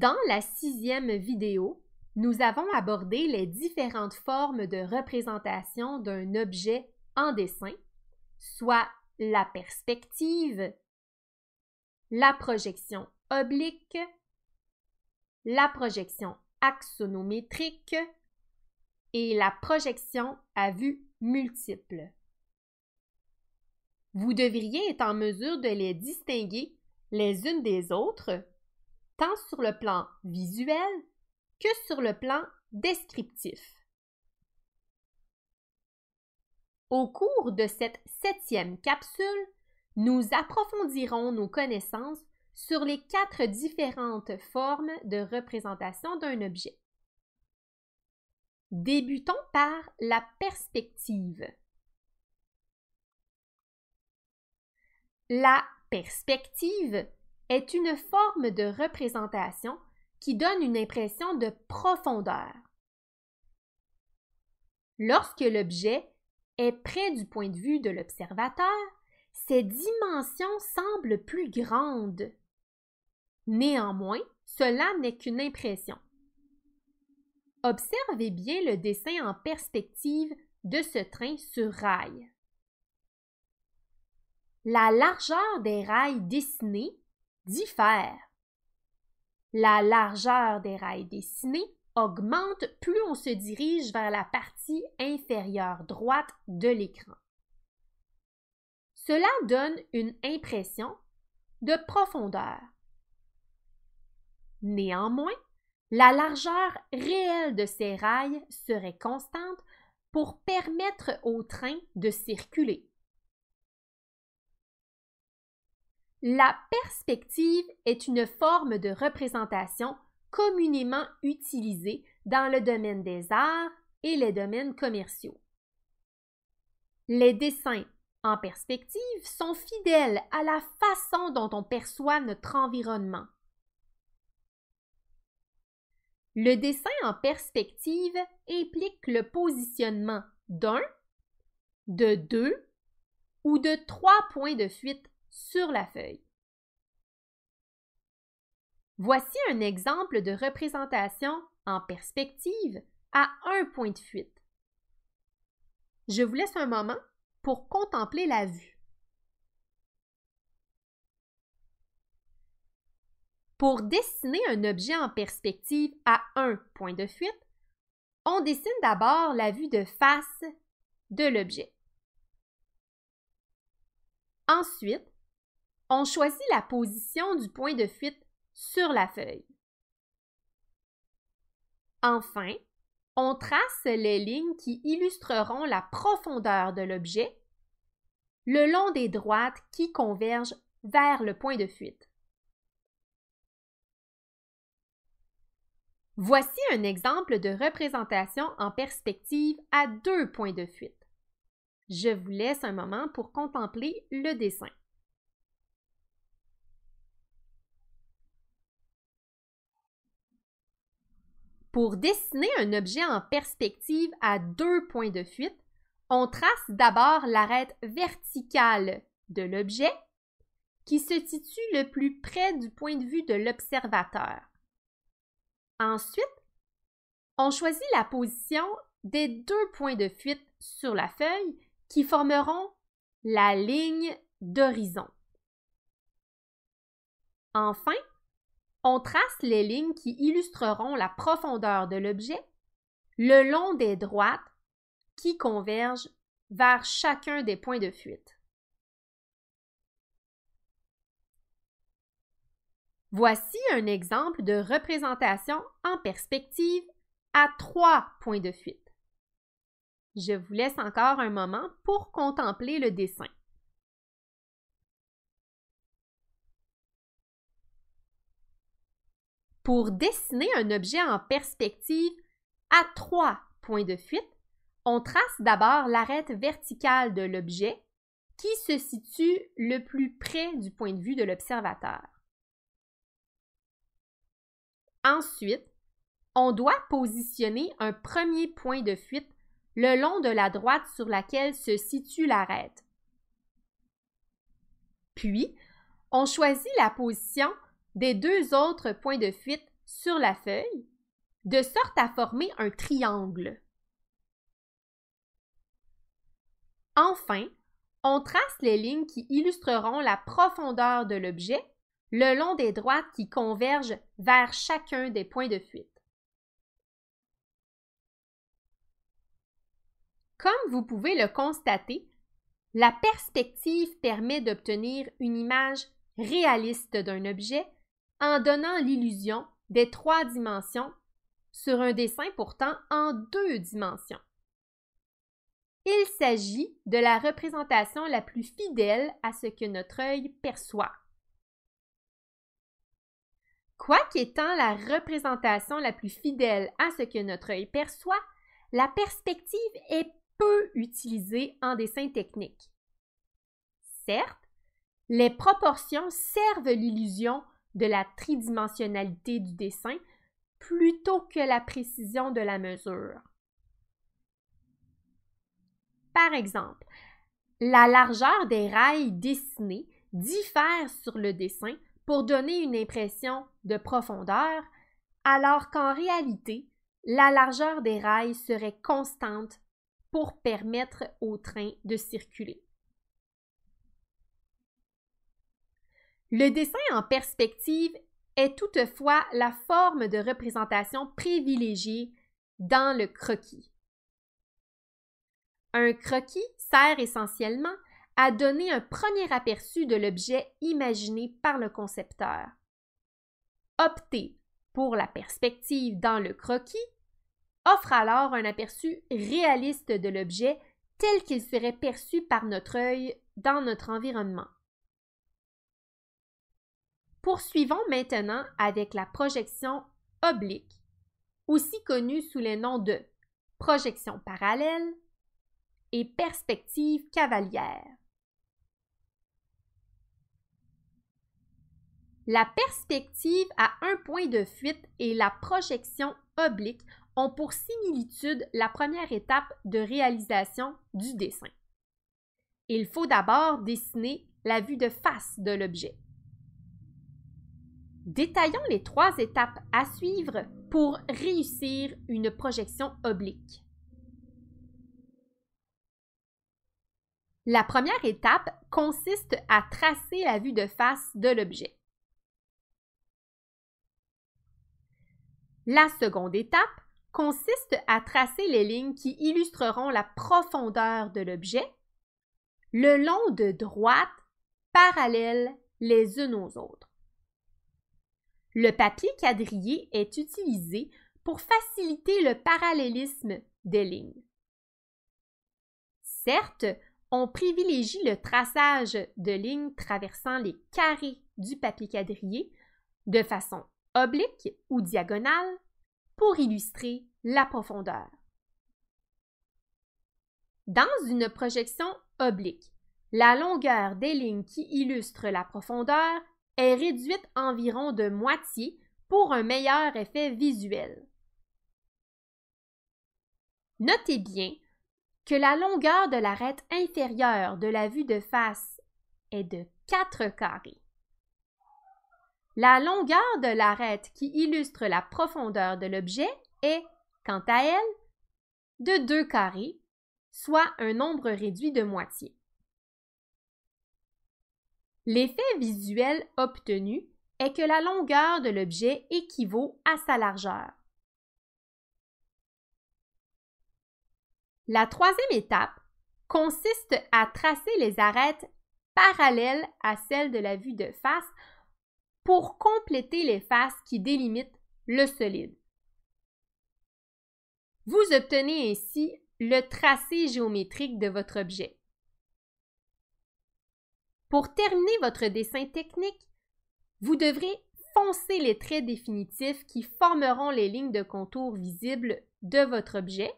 Dans la sixième vidéo, nous avons abordé les différentes formes de représentation d'un objet en dessin, soit la perspective, la projection oblique, la projection axonométrique et la projection à vue multiple. Vous devriez être en mesure de les distinguer les unes des autres tant sur le plan visuel que sur le plan descriptif. Au cours de cette septième capsule, nous approfondirons nos connaissances sur les quatre différentes formes de représentation d'un objet. Débutons par la perspective. La perspective est une forme de représentation qui donne une impression de profondeur. Lorsque l'objet est près du point de vue de l'observateur, ses dimensions semblent plus grandes. Néanmoins, cela n'est qu'une impression. Observez bien le dessin en perspective de ce train sur rail. La largeur des rails dessinés Diffère. La largeur des rails dessinés augmente plus on se dirige vers la partie inférieure droite de l'écran. Cela donne une impression de profondeur. Néanmoins, la largeur réelle de ces rails serait constante pour permettre au train de circuler. La perspective est une forme de représentation communément utilisée dans le domaine des arts et les domaines commerciaux. Les dessins en perspective sont fidèles à la façon dont on perçoit notre environnement. Le dessin en perspective implique le positionnement d'un, de deux ou de trois points de fuite sur la feuille. Voici un exemple de représentation en perspective à un point de fuite. Je vous laisse un moment pour contempler la vue. Pour dessiner un objet en perspective à un point de fuite, on dessine d'abord la vue de face de l'objet. Ensuite, on choisit la position du point de fuite sur la feuille. Enfin, on trace les lignes qui illustreront la profondeur de l'objet le long des droites qui convergent vers le point de fuite. Voici un exemple de représentation en perspective à deux points de fuite. Je vous laisse un moment pour contempler le dessin. Pour dessiner un objet en perspective à deux points de fuite, on trace d'abord l'arête verticale de l'objet qui se situe le plus près du point de vue de l'observateur. Ensuite, on choisit la position des deux points de fuite sur la feuille qui formeront la ligne d'horizon. Enfin, on trace les lignes qui illustreront la profondeur de l'objet le long des droites qui convergent vers chacun des points de fuite. Voici un exemple de représentation en perspective à trois points de fuite. Je vous laisse encore un moment pour contempler le dessin. Pour dessiner un objet en perspective à trois points de fuite, on trace d'abord l'arête verticale de l'objet qui se situe le plus près du point de vue de l'observateur. Ensuite, on doit positionner un premier point de fuite le long de la droite sur laquelle se situe l'arête. Puis, on choisit la position des deux autres points de fuite sur la feuille, de sorte à former un triangle. Enfin, on trace les lignes qui illustreront la profondeur de l'objet le long des droites qui convergent vers chacun des points de fuite. Comme vous pouvez le constater, la perspective permet d'obtenir une image réaliste d'un objet en donnant l'illusion des trois dimensions sur un dessin pourtant en deux dimensions. Il s'agit de la représentation la plus fidèle à ce que notre œil perçoit. Quoique étant la représentation la plus fidèle à ce que notre œil perçoit, la perspective est peu utilisée en dessin technique. Certes, les proportions servent l'illusion de la tridimensionnalité du dessin plutôt que la précision de la mesure. Par exemple, la largeur des rails dessinés diffère sur le dessin pour donner une impression de profondeur, alors qu'en réalité, la largeur des rails serait constante pour permettre au train de circuler. Le dessin en perspective est toutefois la forme de représentation privilégiée dans le croquis. Un croquis sert essentiellement à donner un premier aperçu de l'objet imaginé par le concepteur. Opter pour la perspective dans le croquis offre alors un aperçu réaliste de l'objet tel qu'il serait perçu par notre œil dans notre environnement. Poursuivons maintenant avec la projection oblique, aussi connue sous les noms de projection parallèle et perspective cavalière. La perspective à un point de fuite et la projection oblique ont pour similitude la première étape de réalisation du dessin. Il faut d'abord dessiner la vue de face de l'objet. Détaillons les trois étapes à suivre pour réussir une projection oblique. La première étape consiste à tracer la vue de face de l'objet. La seconde étape consiste à tracer les lignes qui illustreront la profondeur de l'objet le long de droites parallèles les unes aux autres. Le papier quadrillé est utilisé pour faciliter le parallélisme des lignes. Certes, on privilégie le traçage de lignes traversant les carrés du papier quadrillé de façon oblique ou diagonale pour illustrer la profondeur. Dans une projection oblique, la longueur des lignes qui illustrent la profondeur est réduite environ de moitié pour un meilleur effet visuel. Notez bien que la longueur de l'arête inférieure de la vue de face est de 4 carrés. La longueur de l'arête qui illustre la profondeur de l'objet est, quant à elle, de 2 carrés, soit un nombre réduit de moitié. L'effet visuel obtenu est que la longueur de l'objet équivaut à sa largeur. La troisième étape consiste à tracer les arêtes parallèles à celles de la vue de face pour compléter les faces qui délimitent le solide. Vous obtenez ainsi le tracé géométrique de votre objet. Pour terminer votre dessin technique, vous devrez foncer les traits définitifs qui formeront les lignes de contour visibles de votre objet,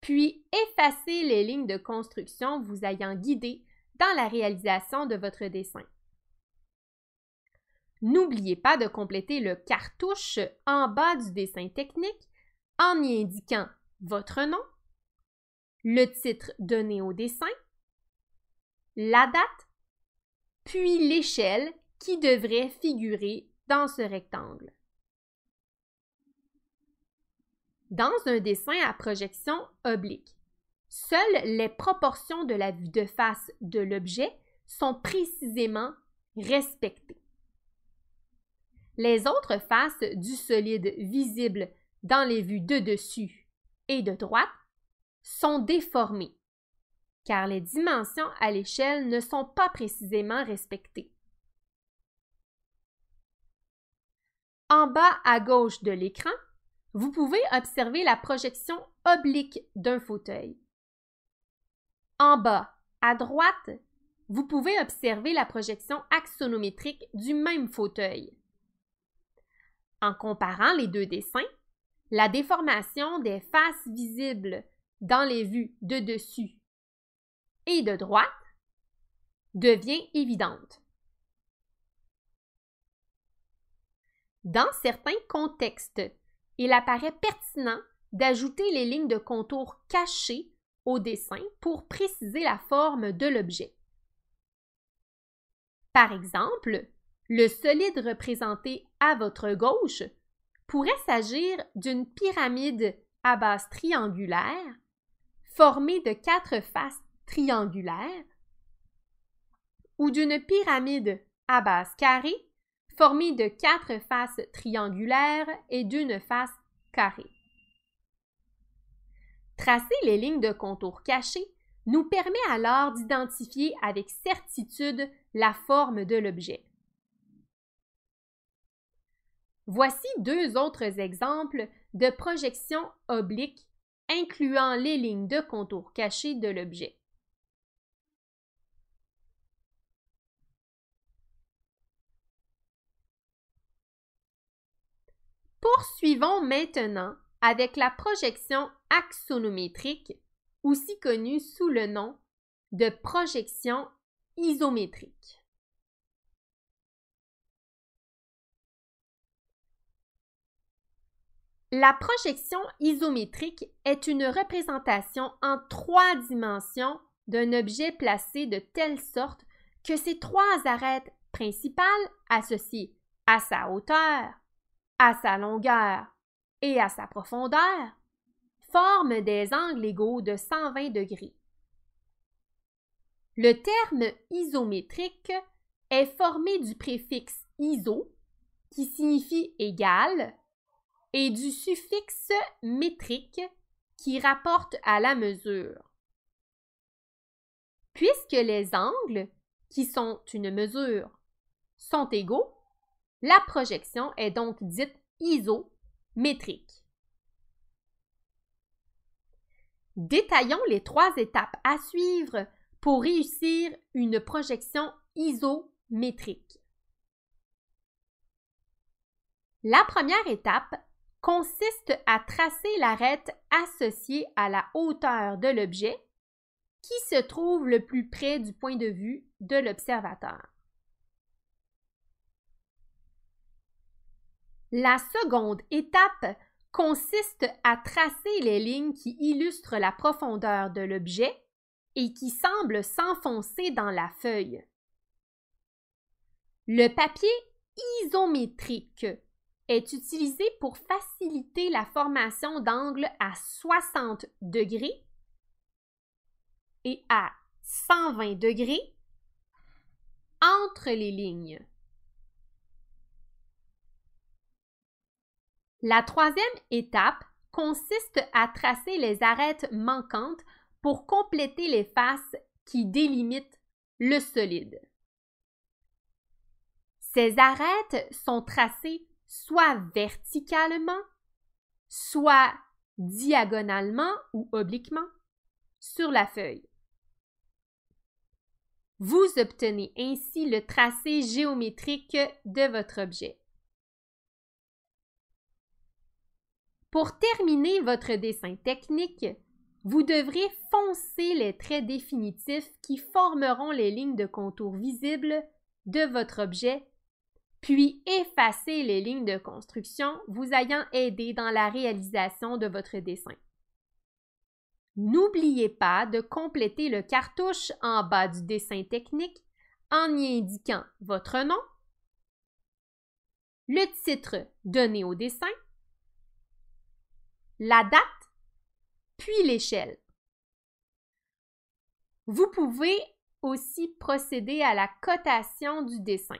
puis effacer les lignes de construction vous ayant guidé dans la réalisation de votre dessin. N'oubliez pas de compléter le cartouche en bas du dessin technique en y indiquant votre nom, le titre donné au dessin, la date, puis l'échelle qui devrait figurer dans ce rectangle. Dans un dessin à projection oblique, seules les proportions de la vue de face de l'objet sont précisément respectées. Les autres faces du solide visible dans les vues de dessus et de droite sont déformées car les dimensions à l'échelle ne sont pas précisément respectées. En bas à gauche de l'écran, vous pouvez observer la projection oblique d'un fauteuil. En bas à droite, vous pouvez observer la projection axonométrique du même fauteuil. En comparant les deux dessins, la déformation des faces visibles dans les vues de dessus et de droite devient évidente. Dans certains contextes, il apparaît pertinent d'ajouter les lignes de contour cachées au dessin pour préciser la forme de l'objet. Par exemple, le solide représenté à votre gauche pourrait s'agir d'une pyramide à base triangulaire formée de quatre faces triangulaire ou d'une pyramide à base carrée formée de quatre faces triangulaires et d'une face carrée. Tracer les lignes de contour cachées nous permet alors d'identifier avec certitude la forme de l'objet. Voici deux autres exemples de projections obliques incluant les lignes de contour cachées de l'objet. Poursuivons maintenant avec la projection axonométrique, aussi connue sous le nom de projection isométrique. La projection isométrique est une représentation en trois dimensions d'un objet placé de telle sorte que ses trois arêtes principales associées à sa hauteur à sa longueur et à sa profondeur, forment des angles égaux de 120 degrés. Le terme isométrique est formé du préfixe iso, qui signifie égal, et du suffixe métrique, qui rapporte à la mesure. Puisque les angles, qui sont une mesure, sont égaux, la projection est donc dite isométrique. Détaillons les trois étapes à suivre pour réussir une projection isométrique. La première étape consiste à tracer l'arête associée à la hauteur de l'objet qui se trouve le plus près du point de vue de l'observateur. La seconde étape consiste à tracer les lignes qui illustrent la profondeur de l'objet et qui semblent s'enfoncer dans la feuille. Le papier isométrique est utilisé pour faciliter la formation d'angles à 60 degrés et à 120 degrés entre les lignes. La troisième étape consiste à tracer les arêtes manquantes pour compléter les faces qui délimitent le solide. Ces arêtes sont tracées soit verticalement, soit diagonalement ou obliquement sur la feuille. Vous obtenez ainsi le tracé géométrique de votre objet. Pour terminer votre dessin technique, vous devrez foncer les traits définitifs qui formeront les lignes de contour visibles de votre objet, puis effacer les lignes de construction vous ayant aidé dans la réalisation de votre dessin. N'oubliez pas de compléter le cartouche en bas du dessin technique en y indiquant votre nom, le titre donné au dessin, la date, puis l'échelle. Vous pouvez aussi procéder à la cotation du dessin.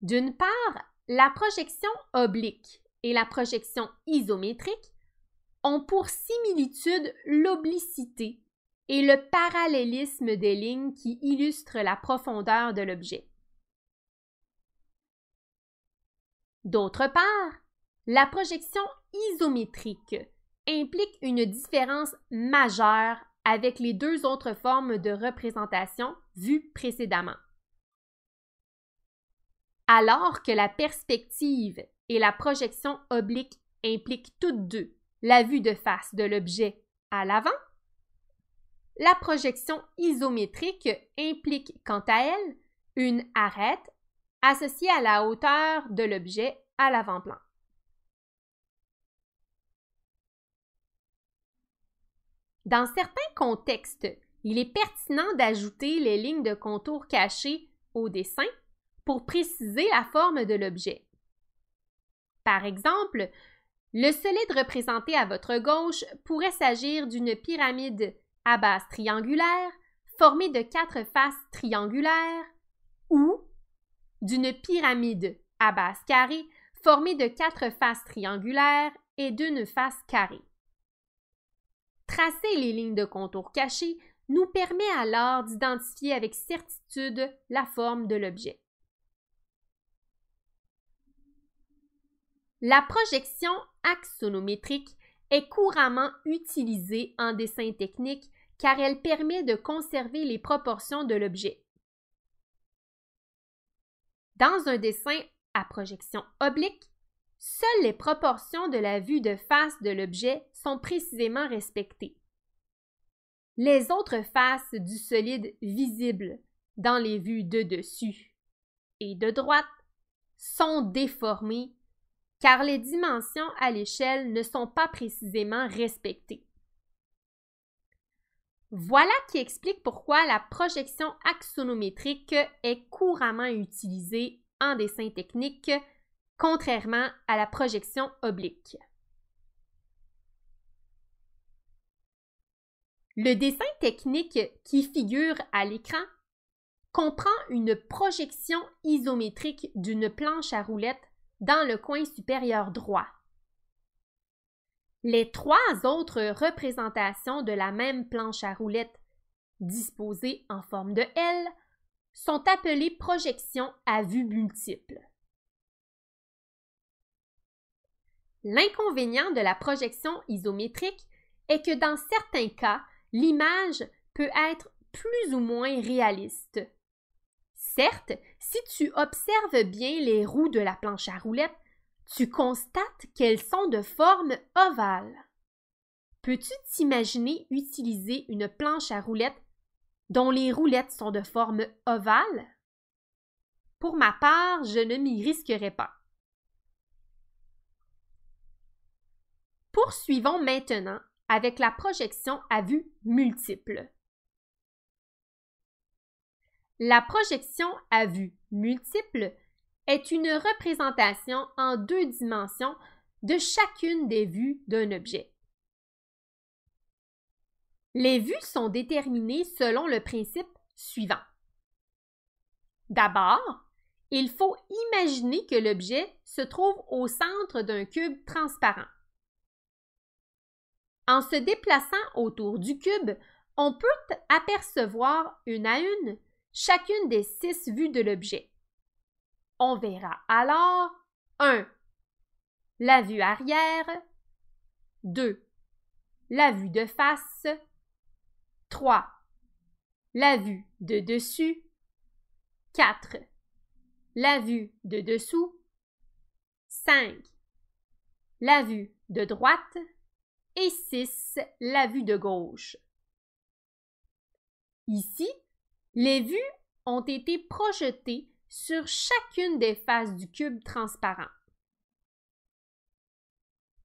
D'une part, la projection oblique et la projection isométrique ont pour similitude l'oblicité et le parallélisme des lignes qui illustrent la profondeur de l'objet. D'autre part, la projection isométrique implique une différence majeure avec les deux autres formes de représentation vues précédemment. Alors que la perspective et la projection oblique impliquent toutes deux la vue de face de l'objet à l'avant, la projection isométrique implique quant à elle une arête associé à la hauteur de l'objet à l'avant-plan. Dans certains contextes, il est pertinent d'ajouter les lignes de contour cachées au dessin pour préciser la forme de l'objet. Par exemple, le solide représenté à votre gauche pourrait s'agir d'une pyramide à base triangulaire formée de quatre faces triangulaires d'une pyramide à base carrée formée de quatre faces triangulaires et d'une face carrée. Tracer les lignes de contour cachées nous permet alors d'identifier avec certitude la forme de l'objet. La projection axonométrique est couramment utilisée en dessin technique car elle permet de conserver les proportions de l'objet. Dans un dessin à projection oblique, seules les proportions de la vue de face de l'objet sont précisément respectées. Les autres faces du solide visible dans les vues de dessus et de droite sont déformées car les dimensions à l'échelle ne sont pas précisément respectées. Voilà qui explique pourquoi la projection axonométrique est couramment utilisée en dessin technique, contrairement à la projection oblique. Le dessin technique qui figure à l'écran comprend une projection isométrique d'une planche à roulettes dans le coin supérieur droit les trois autres représentations de la même planche à roulettes, disposées en forme de L, sont appelées projections à vue multiple. L'inconvénient de la projection isométrique est que dans certains cas, l'image peut être plus ou moins réaliste. Certes, si tu observes bien les roues de la planche à roulettes, tu constates qu'elles sont de forme ovale. Peux-tu t'imaginer utiliser une planche à roulettes dont les roulettes sont de forme ovale? Pour ma part, je ne m'y risquerai pas. Poursuivons maintenant avec la projection à vue multiple. La projection à vue multiple est une représentation en deux dimensions de chacune des vues d'un objet. Les vues sont déterminées selon le principe suivant. D'abord, il faut imaginer que l'objet se trouve au centre d'un cube transparent. En se déplaçant autour du cube, on peut apercevoir une à une chacune des six vues de l'objet. On verra alors 1. La vue arrière 2. La vue de face 3. La vue de dessus 4. La vue de dessous 5. La vue de droite et 6. La vue de gauche. Ici, les vues ont été projetées sur chacune des faces du cube transparent.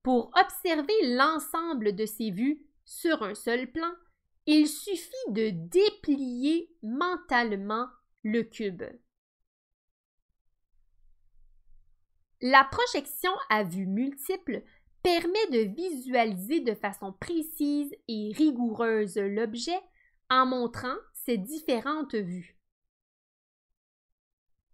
Pour observer l'ensemble de ces vues sur un seul plan, il suffit de déplier mentalement le cube. La projection à vue multiple permet de visualiser de façon précise et rigoureuse l'objet en montrant ses différentes vues.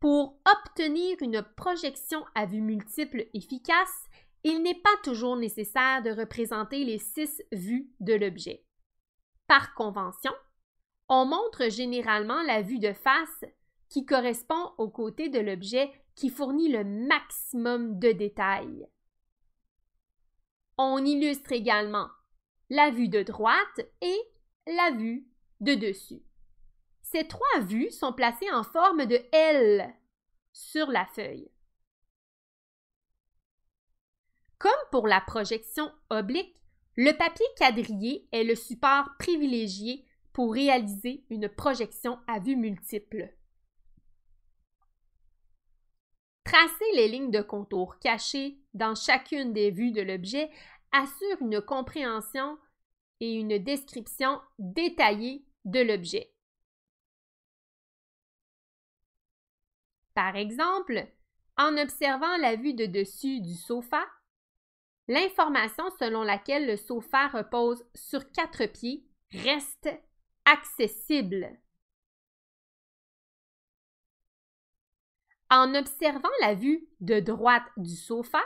Pour obtenir une projection à vue multiple efficace, il n'est pas toujours nécessaire de représenter les six vues de l'objet. Par convention, on montre généralement la vue de face qui correspond au côté de l'objet qui fournit le maximum de détails. On illustre également la vue de droite et la vue de dessus. Ces trois vues sont placées en forme de L sur la feuille. Comme pour la projection oblique, le papier quadrillé est le support privilégié pour réaliser une projection à vue multiple. Tracer les lignes de contour cachées dans chacune des vues de l'objet assure une compréhension et une description détaillée de l'objet. Par exemple, en observant la vue de dessus du sofa, l'information selon laquelle le sofa repose sur quatre pieds reste accessible. En observant la vue de droite du sofa,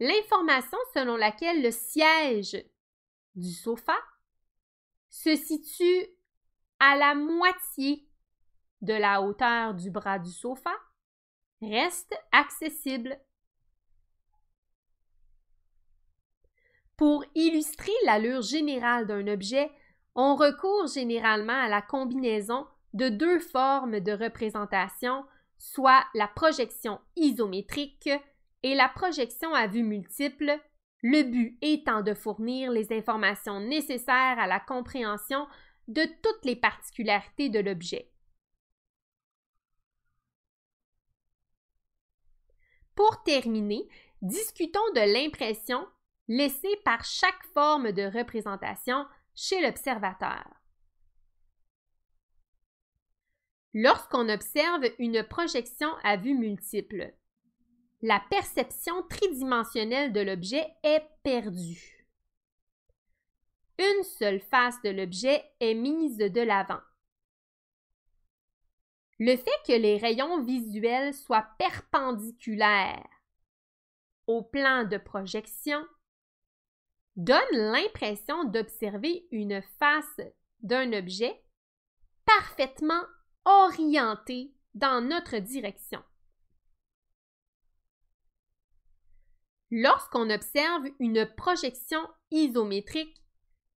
l'information selon laquelle le siège du sofa se situe à la moitié de la hauteur du bras du sofa reste accessible. Pour illustrer l'allure générale d'un objet, on recourt généralement à la combinaison de deux formes de représentation, soit la projection isométrique et la projection à vue multiple, le but étant de fournir les informations nécessaires à la compréhension de toutes les particularités de l'objet. Pour terminer, discutons de l'impression laissée par chaque forme de représentation chez l'observateur. Lorsqu'on observe une projection à vue multiple, la perception tridimensionnelle de l'objet est perdue. Une seule face de l'objet est mise de l'avant le fait que les rayons visuels soient perpendiculaires au plan de projection donne l'impression d'observer une face d'un objet parfaitement orientée dans notre direction. Lorsqu'on observe une projection isométrique,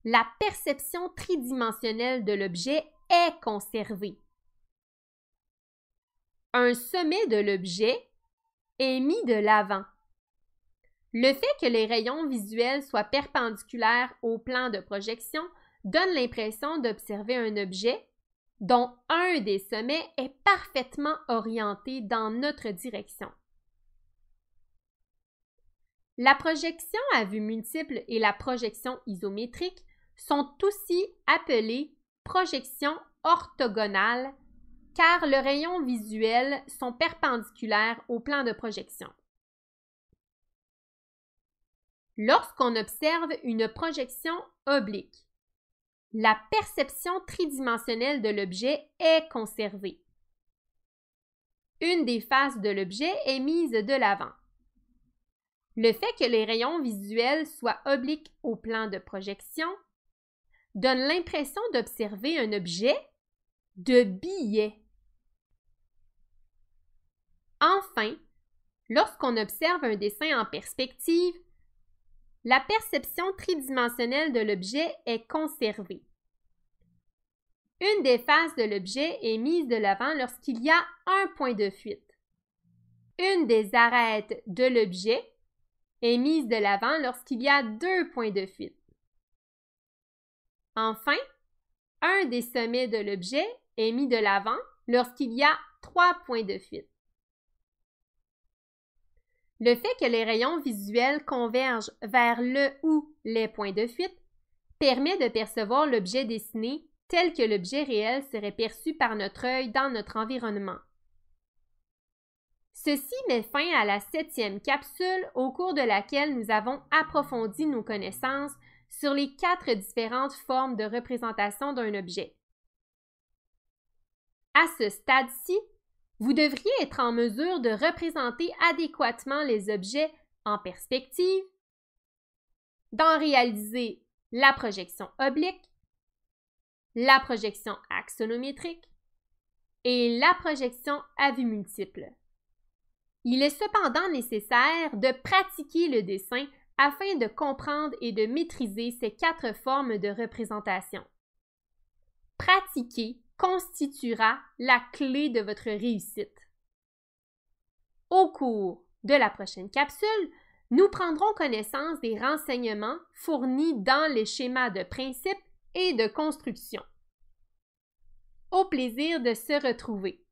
la perception tridimensionnelle de l'objet est conservée un sommet de l'objet est mis de l'avant. Le fait que les rayons visuels soient perpendiculaires au plan de projection donne l'impression d'observer un objet dont un des sommets est parfaitement orienté dans notre direction. La projection à vue multiple et la projection isométrique sont aussi appelées projections orthogonales car le rayon visuel sont perpendiculaires au plan de projection. Lorsqu'on observe une projection oblique, la perception tridimensionnelle de l'objet est conservée. Une des faces de l'objet est mise de l'avant. Le fait que les rayons visuels soient obliques au plan de projection donne l'impression d'observer un objet de billet Enfin, lorsqu'on observe un dessin en perspective, la perception tridimensionnelle de l'objet est conservée. Une des faces de l'objet est mise de l'avant lorsqu'il y a un point de fuite. Une des arêtes de l'objet est mise de l'avant lorsqu'il y a deux points de fuite. Enfin, un des sommets de l'objet est mis de l'avant lorsqu'il y a trois points de fuite. Le fait que les rayons visuels convergent vers le ou les points de fuite permet de percevoir l'objet dessiné tel que l'objet réel serait perçu par notre œil dans notre environnement. Ceci met fin à la septième capsule au cours de laquelle nous avons approfondi nos connaissances sur les quatre différentes formes de représentation d'un objet. À ce stade-ci, vous devriez être en mesure de représenter adéquatement les objets en perspective, d'en réaliser la projection oblique, la projection axonométrique et la projection à vue multiple. Il est cependant nécessaire de pratiquer le dessin afin de comprendre et de maîtriser ces quatre formes de représentation. Pratiquer constituera la clé de votre réussite. Au cours de la prochaine capsule, nous prendrons connaissance des renseignements fournis dans les schémas de principe et de construction. Au plaisir de se retrouver.